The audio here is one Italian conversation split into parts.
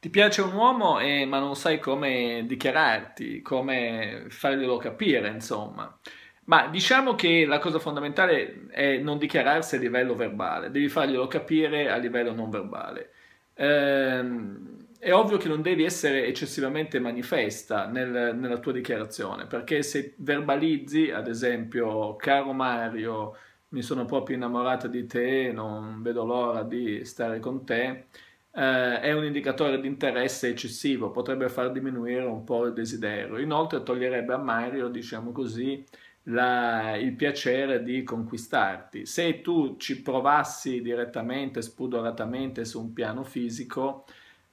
Ti piace un uomo, e, eh, ma non sai come dichiararti, come farglielo capire, insomma. Ma diciamo che la cosa fondamentale è non dichiararsi a livello verbale, devi farglielo capire a livello non verbale. Ehm, è ovvio che non devi essere eccessivamente manifesta nel, nella tua dichiarazione, perché se verbalizzi, ad esempio, caro Mario, mi sono proprio innamorata di te, non vedo l'ora di stare con te, eh, è un indicatore di interesse eccessivo, potrebbe far diminuire un po' il desiderio. Inoltre toglierebbe a Mario, diciamo così, la, il piacere di conquistarti. Se tu ci provassi direttamente, spudoratamente su un piano fisico,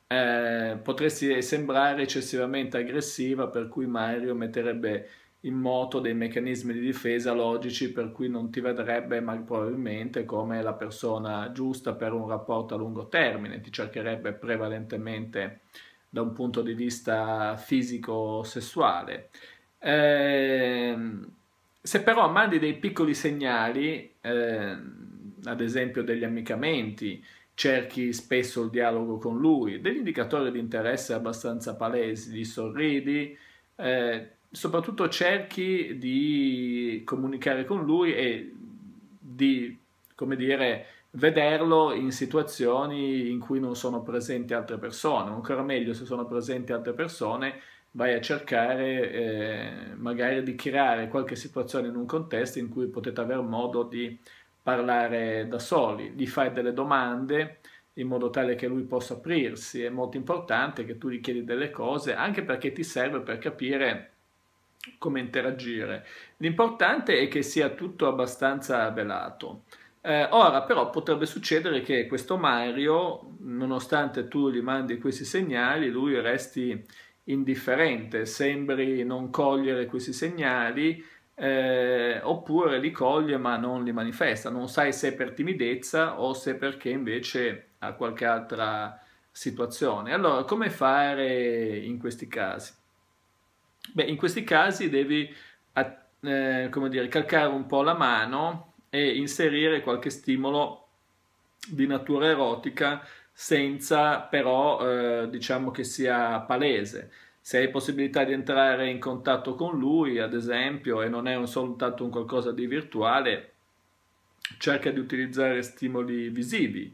eh, potresti sembrare eccessivamente aggressiva, per cui Mario metterebbe in moto dei meccanismi di difesa logici per cui non ti vedrebbe mai probabilmente come la persona giusta per un rapporto a lungo termine, ti cercherebbe prevalentemente da un punto di vista fisico-sessuale. Eh, se però mandi dei piccoli segnali, eh, ad esempio degli amicamenti, cerchi spesso il dialogo con lui, degli indicatori di interesse abbastanza palesi, gli sorridi, eh, soprattutto cerchi di comunicare con lui e di, come dire, vederlo in situazioni in cui non sono presenti altre persone, ancora meglio se sono presenti altre persone, vai a cercare eh, magari di creare qualche situazione in un contesto in cui potete avere modo di parlare da soli, di fare delle domande in modo tale che lui possa aprirsi, è molto importante che tu gli chiedi delle cose anche perché ti serve per capire come interagire. L'importante è che sia tutto abbastanza velato. Eh, ora però potrebbe succedere che questo Mario, nonostante tu gli mandi questi segnali, lui resti indifferente, sembri non cogliere questi segnali, eh, oppure li coglie ma non li manifesta. Non sai se per timidezza o se perché invece ha qualche altra situazione. Allora, come fare in questi casi? Beh, in questi casi devi eh, dire, calcare un po' la mano e inserire qualche stimolo di natura erotica senza però eh, diciamo che sia palese. Se hai possibilità di entrare in contatto con lui, ad esempio, e non è un soltanto un qualcosa di virtuale, cerca di utilizzare stimoli visivi,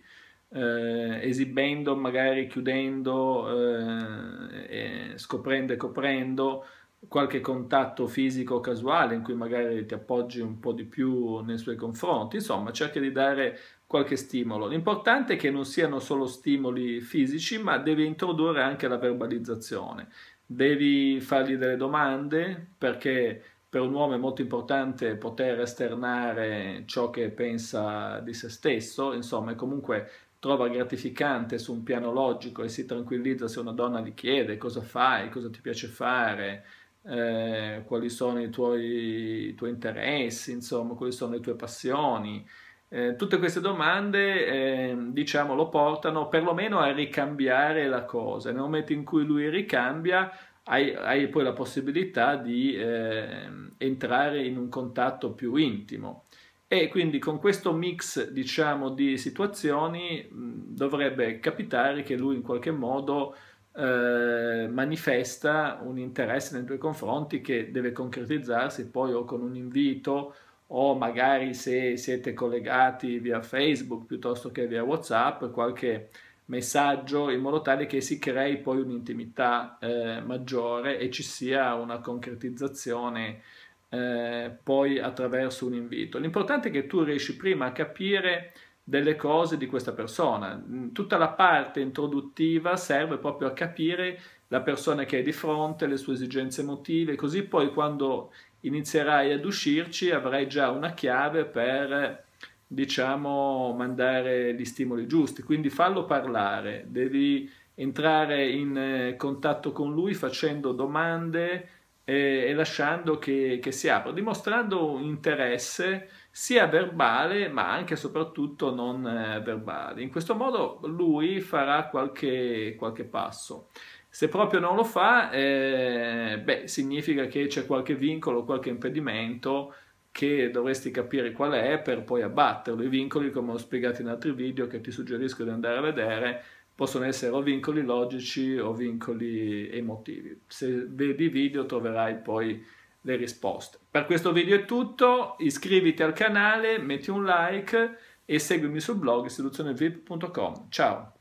eh, esibendo, magari chiudendo, eh, scoprendo e coprendo qualche contatto fisico casuale in cui magari ti appoggi un po' di più nei suoi confronti, insomma cerca di dare qualche stimolo. L'importante è che non siano solo stimoli fisici, ma devi introdurre anche la verbalizzazione. Devi fargli delle domande perché per un uomo è molto importante poter esternare ciò che pensa di se stesso, insomma, e comunque trova gratificante su un piano logico e si tranquillizza se una donna gli chiede cosa fai, cosa ti piace fare, eh, quali sono i tuoi, i tuoi, interessi, insomma, quali sono le tue passioni. Eh, tutte queste domande, eh, diciamo, lo portano perlomeno a ricambiare la cosa. Nel momento in cui lui ricambia, hai, hai poi la possibilità di ehm, entrare in un contatto più intimo. E quindi con questo mix, diciamo, di situazioni mh, dovrebbe capitare che lui in qualche modo eh, manifesta un interesse nei tuoi confronti che deve concretizzarsi poi o con un invito o magari se siete collegati via Facebook piuttosto che via WhatsApp, qualche messaggio in modo tale che si crei poi un'intimità eh, maggiore e ci sia una concretizzazione eh, poi attraverso un invito. L'importante è che tu riesci prima a capire delle cose di questa persona. Mm, tutta la parte introduttiva serve proprio a capire la persona che hai di fronte, le sue esigenze emotive, così poi quando inizierai ad uscirci avrai già una chiave per diciamo mandare gli stimoli giusti, quindi fallo parlare, devi entrare in eh, contatto con lui facendo domande e, eh, e lasciando che, che si apra, dimostrando interesse sia verbale ma anche e soprattutto non eh, verbale. In questo modo lui farà qualche, qualche passo. Se proprio non lo fa, eh, beh, significa che c'è qualche vincolo, qualche impedimento che dovresti capire qual è per poi abbatterlo. I vincoli, come ho spiegato in altri video che ti suggerisco di andare a vedere, possono essere o vincoli logici o vincoli emotivi. Se vedi i video troverai poi le risposte. Per questo video è tutto, iscriviti al canale, metti un like e seguimi sul blog istituzionevip.com. Ciao!